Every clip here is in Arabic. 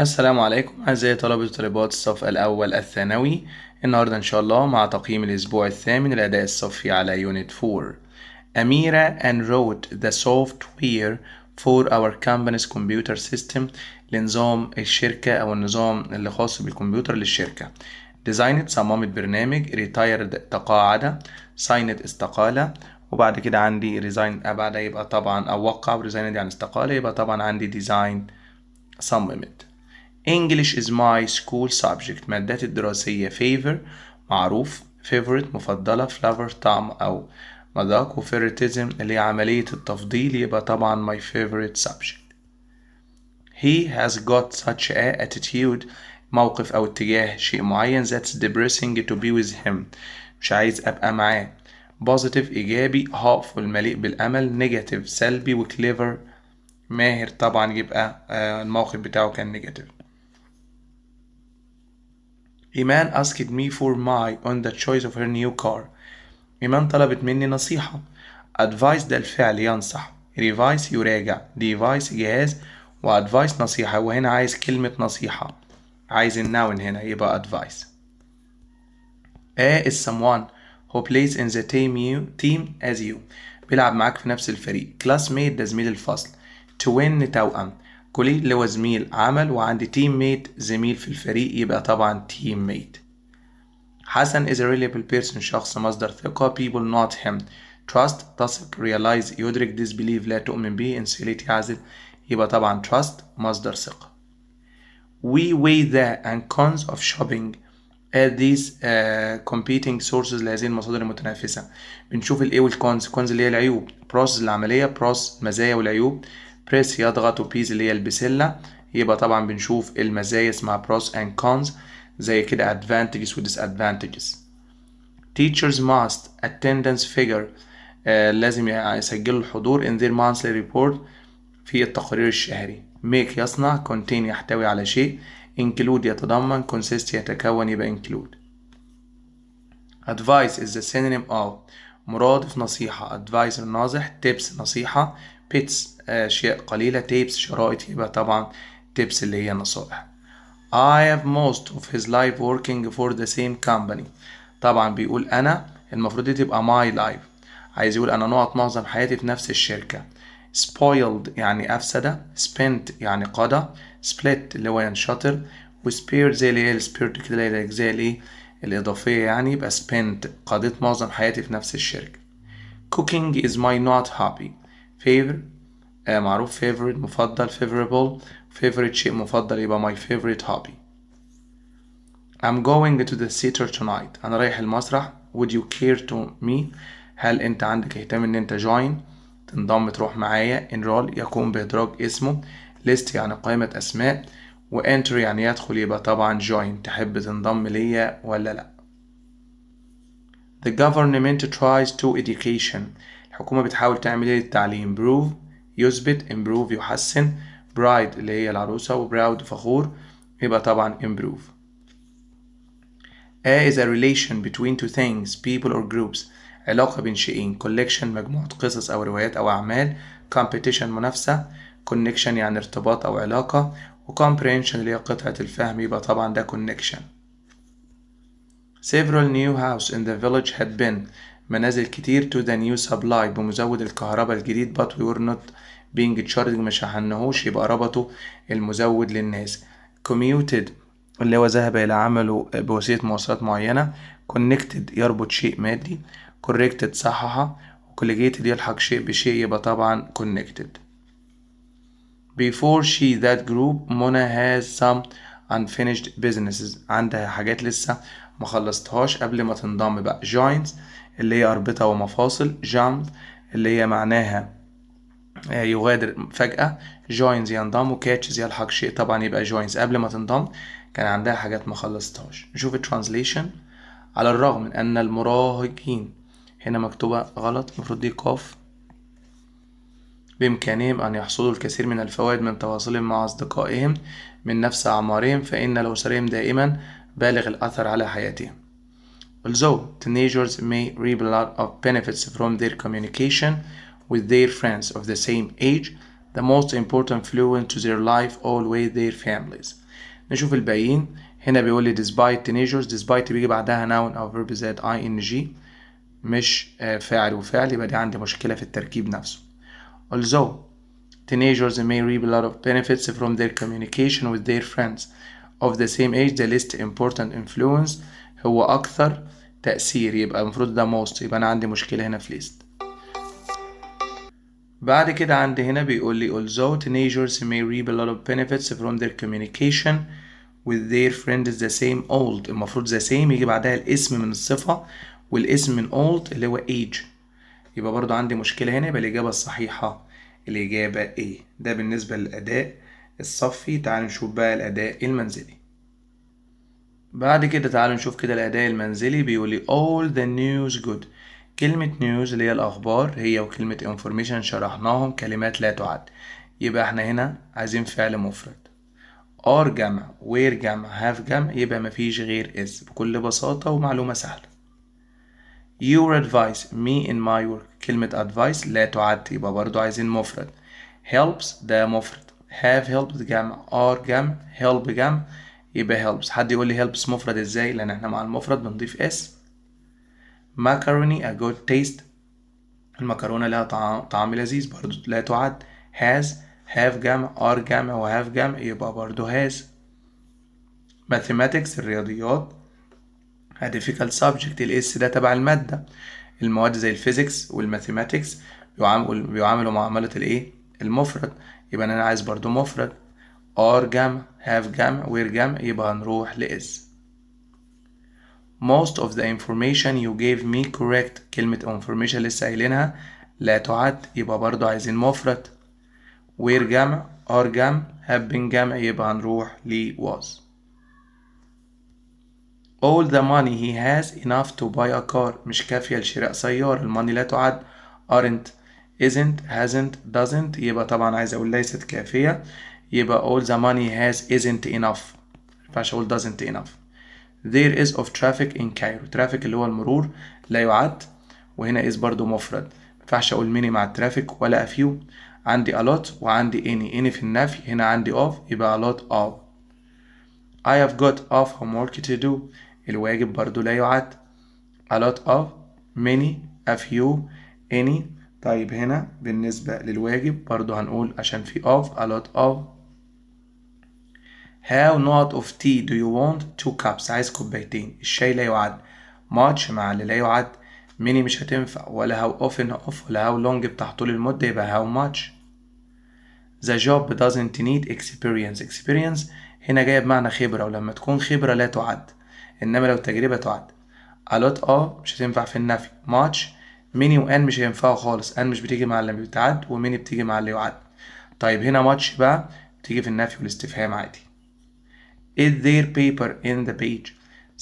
السلام عليكم أعزائي طلبة وطالبات الصف الأول الثانوي النهاردة إن شاء الله مع تقييم الأسبوع الثامن الأداء الصفي على يونت 4 روت ذا the software for our company's computer system لنظام الشركة أو النظام اللي خاص بالكمبيوتر للشركة designed صممت برنامج retired تقاعد signed استقالة وبعد كده عندي ريزاين بعد يبقى طبعا أو وقع وريزاين دي عن استقالة يبقى طبعا عندي ديزاين صممت English is my school subject مادتي الدراسية favor معروف favorite مفضلة flavor طعم أو مذاق وفيرتزم اللي هي عملية التفضيل يبقى طبعا my favorite subject He has got such a attitude موقف أو اتجاه شيء معين that's depressing to be with him مش عايز أبقى معاه positive إيجابي hopeful مليء بالأمل negative سلبي وكليفر ماهر طبعا يبقى آه، الموقف بتاعه كان negative إيمان asked me for my on the choice of her new car إيمان طلبت مني نصيحة advice ده الفعل ينصح revise يراجع device جهاز و advice نصيحة وهنا عايز كلمة نصيحة عايز الناون هنا يبقى advice A is someone who plays in the team, you, team as you بيلعب معاك في نفس الفريق classmate ده زميل الفصل win توأم كوليج اللي هو زميل عمل وعندي تيم ميت زميل في الفريق يبقى طبعا تيم ميت حسن is a reliable person شخص مصدر ثقة people not him trust تثق realize يدرك disbelieve لا تؤمن به insulate يعزل يبقى طبعا trust مصدر ثقة we weigh the and cons of shopping at these uh, competing sources لهذه المصادر المتنافسة بنشوف الايه والكونز الكونز اللي هي العيوب process العملية process المزايا والعيوب بريس يضغط وبيز اللي هي البسلة يبقى طبعا بنشوف المزايا اسمها بروس اند كونز زي كده advantages و disadvantages teachers must attendance figure آه لازم يسجلوا الحضور in their monthly report في التقرير الشهري make يصنع contain يحتوي على شيء include يتضمن consist يتكون يبقى include advice is the synonym of مرادف نصيحة advisor ناصح tips نصيحة بيتس آه، أشياء قليلة تيبس شرائط يبقى طبعا تيبس اللي هي نصائح I have most of his life working for the same company طبعا بيقول أنا المفروض دي تبقى my life عايز يقول أنا نقط معظم حياتي في نفس الشركة spoiled يعني أفسدة spent يعني قضى split اللي هو ينشطر و spirit زي اللي هي spirit كده اللي هي إيه؟ الإضافية يعني يبقى spent قضيت معظم حياتي في نفس الشركة cooking is my not hobby فيفر آه معروف favorite مفضل favorable favorite شيء مفضل يبقى my favorite hobby I'm going to the theater tonight أنا رايح المسرح would you care to me هل أنت عندك اهتمام إن أنت join تنضم تروح معايا enroll يقوم بإدراج اسمه list يعني قائمة أسماء و enter يعني يدخل يبقى طبعا join تحب تنضم ليا ولا لأ The government tries to education الحكومة بتحاول تعمل ايه للتعليم improve يثبت improve يحسن برايد اللي هي العروسة وبراود فخور يبقى طبعا improve A is a relation between two things people or groups علاقة بين شيئين collection مجموعة قصص أو روايات أو أعمال competition منافسة connection يعني ارتباط أو علاقة Comprehension اللي هي قطعة الفهم يبقى طبعا ده connection Several new houses in the village had been منازل كتير to the new supply بمزود الكهرباء الجديد but we were not being charged ما شحنهوش يبقى ربطوا المزود للناس commuted اللي هو ذهب إلى عمله بوسيلة مواصلات معينة connected يربط شيء مادي corrected صححه وcolligated يلحق شيء بشيء يبقى طبعا connected before she that group Mona has some unfinished businesses عندها حاجات لسه ما خلصتهاش قبل ما تنضم بقى joints اللي هي أربطة ومفاصل jump اللي هي معناها آه، يغادر فجأة joins ينضم وكاتشز يلحق شيء طبعا يبقى joins قبل ما تنضم كان عندها حاجات ما خلصتهاش نشوف الترانزليشن على الرغم من أن المراهقين هنا مكتوبة غلط المفروض دي قاف بإمكانهم أن يحصلوا الكثير من الفوائد من تواصلهم مع أصدقائهم من نفس أعمارهم فإن الأسرهم دائما بالغ الأثر على حياتهم. Although teenagers may reap a lot of benefits from their communication with their friends of the same age, the most important fluent to their life always their families. نشوف الباقيين هنا بيقول لي despite teenagers despite بيجي بعدها noun أو verb زائد ing مش فاعل وفعل يبقى دي عندي مشكلة في التركيب نفسه. Although teenagers may reap a lot of benefits from their communication with their friends of the same age the least important influence هو أكثر تأثير يبقى المفروض ده most يبقى أنا عندي مشكلة هنا في least بعد كده عندي هنا بيقول لي although teenagers may reap a lot of benefits from their communication with their friends is the same old المفروض the same يجي بعدها الاسم من الصفة والاسم من old اللي هو age يبقى برضو عندي مشكلة هنا يبقى الإجابة الصحيحة الإجابة A ده بالنسبة للأداء الصفي تعالوا نشوف بقى الأداء المنزلي بعد كده تعالوا نشوف كده الأداء المنزلي بيقول لي all the news good كلمة news اللي هي الأخبار هي وكلمة information شرحناهم كلمات لا تعد يبقى احنا هنا عايزين فعل مفرد are جمع where جمع have جمع يبقى مفيش غير is بكل بساطة ومعلومة سهلة your advice me in my work كلمة advice لا تعد يبقى برضو عايزين مفرد helps ده مفرد have helped جمع are جمع help جمع يبقى helps حد يقول لي helps مفرد ازاي لان احنا مع المفرد بنضيف اس macaroni a good taste المكرونة لها طعم لذيذ برضو لا تعد has have جمع are جمع و have جمع يبقى برضو has mathematics الرياضيات a difficult subject الاس ده تبع المادة المواد زي الفيزيكس والماثيماتكس بيعاملوا بيعاملوا معاملة الايه المفرد يبقى انا عايز برضو مفرد ار جمع have جمع وير جمع يبقى هنروح لإز most of the information you gave me correct كلمة information لسه قايلينها لا تعد يبقى برضو عايزين مفرد وير جمع are جمع have been جمع يبقى هنروح ل was all the money he has enough to buy a car مش كافية لشراء سيارة الماني لا تعد aren't isn't hasn't doesn't يبقى طبعا عايز اقول ليست كافية يبقى all the money has isn't enough ينفعش اقول doesn't enough there is of traffic in Cairo traffic اللي هو المرور لا يعد وهنا is برضو مفرد ينفعش اقول many مع الترافيك ولا a few عندي a lot وعندي any any في النفي هنا عندي of يبقى a lot of I have got of homework to do الواجب برضو لا يعد a lot of many a few any طيب هنا بالنسبة للواجب برضو هنقول عشان في of a lot of How not of tea do you want? Two cups عايز كوبايتين الشاي لا يعد much مع اللي لا يعد many مش هتنفع ولا how often off ولا how long بتاع طول المدة يبقى how much The job doesn't need experience experience هنا جاية بمعنى خبرة ولما تكون خبرة لا تعد إنما لو تجربة تعد a lot of مش هتنفع في النفي much ميني وان مش هينفعوا خالص ان مش بتيجي مع اللي بيتعد وميني بتيجي مع اللي يعد طيب هنا ماتش بقى بتيجي في النفي والاستفهام عادي is there paper in the page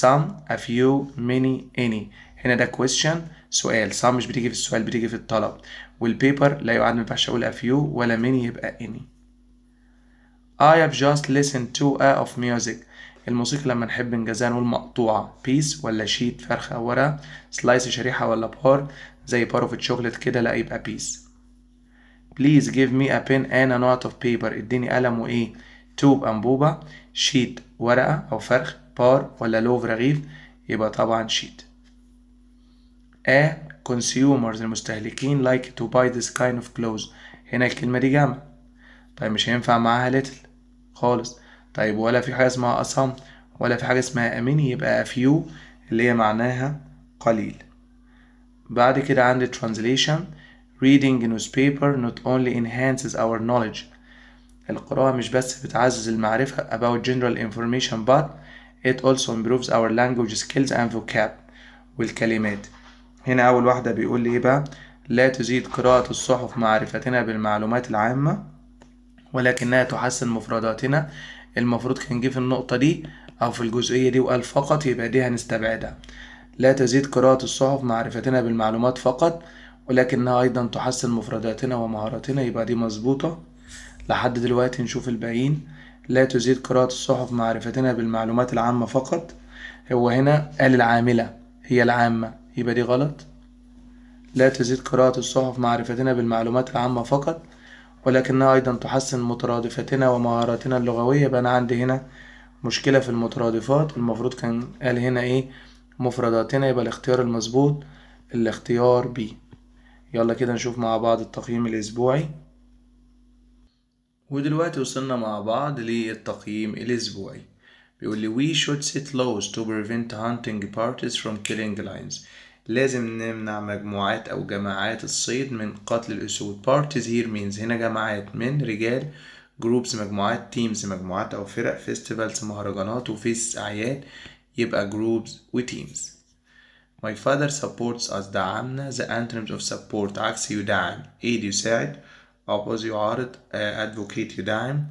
some a few many any هنا ده question سؤال some مش بتيجي في السؤال بتيجي في الطلب والبيبر لا يعد ما ينفعش اقول a few ولا many يبقى any I have just listened to a of music الموسيقى لما نحب نجازها نقول مقطوعة بيس ولا شيت فرخة أو ورقة سلايس شريحة ولا بار زي بار اوف تشوكلت كده لا يبقى بيس بليز جيف مي ا بن ان ا نوت اوف بيبر اديني قلم وايه توب انبوبة شيت ورقة أو فرخ بار ولا لوف رغيف يبقى طبعا شيت ا consumers المستهلكين like to buy this kind of clothes هنا الكلمة دي جامعة طيب مش هينفع معاها little خالص طيب ولا في حاجة اسمها أصم ولا في حاجة اسمها أميني يبقى فيو اللي هي معناها قليل بعد كده عندي translation reading newspaper not only enhances our knowledge القراءة مش بس بتعزز المعرفة about general information but it also improves our language skills and vocab والكلمات هنا أول واحدة بيقول لي إيه بقى لا تزيد قراءة الصحف معرفتنا بالمعلومات العامة ولكنها تحسن مفرداتنا المفروض كان جه في النقطة دي أو في الجزئية دي وقال فقط يبقى دي هنستبعدها لا تزيد قراءة الصحف معرفتنا بالمعلومات فقط ولكنها أيضا تحسن مفرداتنا ومهاراتنا يبقى دي مظبوطة لحد دلوقتي نشوف الباقيين لا تزيد قراءة الصحف معرفتنا بالمعلومات العامة فقط هو هنا قال العاملة هي العامة يبقى دي غلط لا تزيد قراءة الصحف معرفتنا بالمعلومات العامة فقط ولكنها أيضا تحسن مترادفتنا ومهاراتنا اللغوية يبقى أنا عندي هنا مشكلة في المترادفات المفروض كان قال هنا إيه مفرداتنا يبقى الاختيار المظبوط الاختيار بي يلا كده نشوف مع بعض التقييم الأسبوعي ودلوقتي وصلنا مع بعض للتقييم الأسبوعي بيقول لي we should sit low to prevent hunting parties from killing lions لازم نمنع مجموعات أو جماعات الصيد من قتل الأسود parties here means هنا جماعات من رجال groups مجموعات تيمز مجموعات أو فرق فيستيفالز مهرجانات وفيس أعياد يبقى جروبز وتيمز My father supports us دعمنا the antonyms of support عكس يدعم aid يساعد oppose يعارض آه، advocate يدعم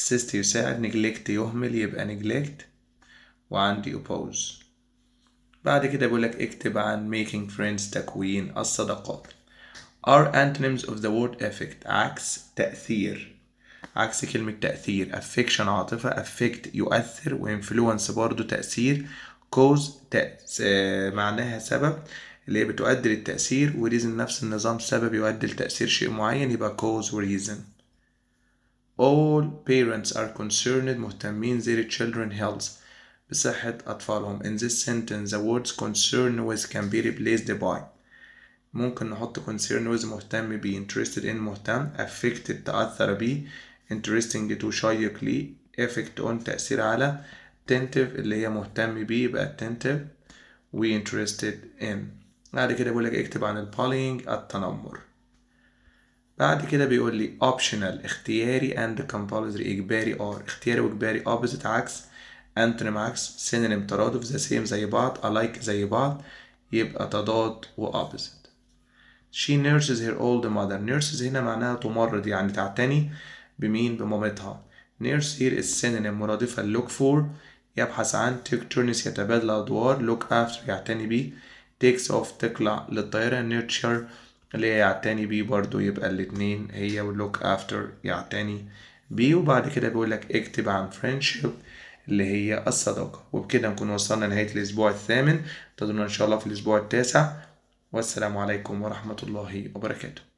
assist يساعد neglect يهمل يبقى neglect وعندي oppose بعد كده بيقول لك اكتب عن making friends تكوين الصداقات are antonyms of the word effect عكس تأثير عكس كلمة تأثير affection عاطفة affect يؤثر وinfluence برضو تأثير cause تأث... آه، معناها سبب اللي بتؤدي للتأثير وreason نفس النظام سبب يؤدي لتأثير شيء معين يبقى cause وreason all parents are concerned مهتمين their children health بصحة أطفالهم in this sentence the words concern with can be replaced by ممكن نحط concern with مهتم بي interested in مهتم affected تأثر بي interesting to شيق لي effect on تأثير على attentive اللي هي مهتم بي يبقى attentive we interested in بعد كده بيقول لك اكتب عن البولينج التنمر بعد كده بيقول لي optional اختياري and compulsory اجباري or اختياري واجباري opposite عكس انتونيم عكس سينونيم ترادف ذا سيم زي بعض الايك زي بعض يبقى تضاد وopposite she nurses her old mother nurses هنا معناها تمرض يعني تعتني بمين بمامتها nurse here is synonym مرادفة لوك فور يبحث عن تيك تورنس يتبادل أدوار look after يعتني بيه تيكس اوف تقلع للطيارة nurture اللي هي يعتني بيه برضو يبقى الاتنين هي ولوك افتر after يعتني بيه وبعد كده بيقولك اكتب عن friendship اللي هي الصداقة وبكده نكون وصلنا نهاية الأسبوع الثامن انتظرونا إن شاء الله في الأسبوع التاسع والسلام عليكم ورحمة الله وبركاته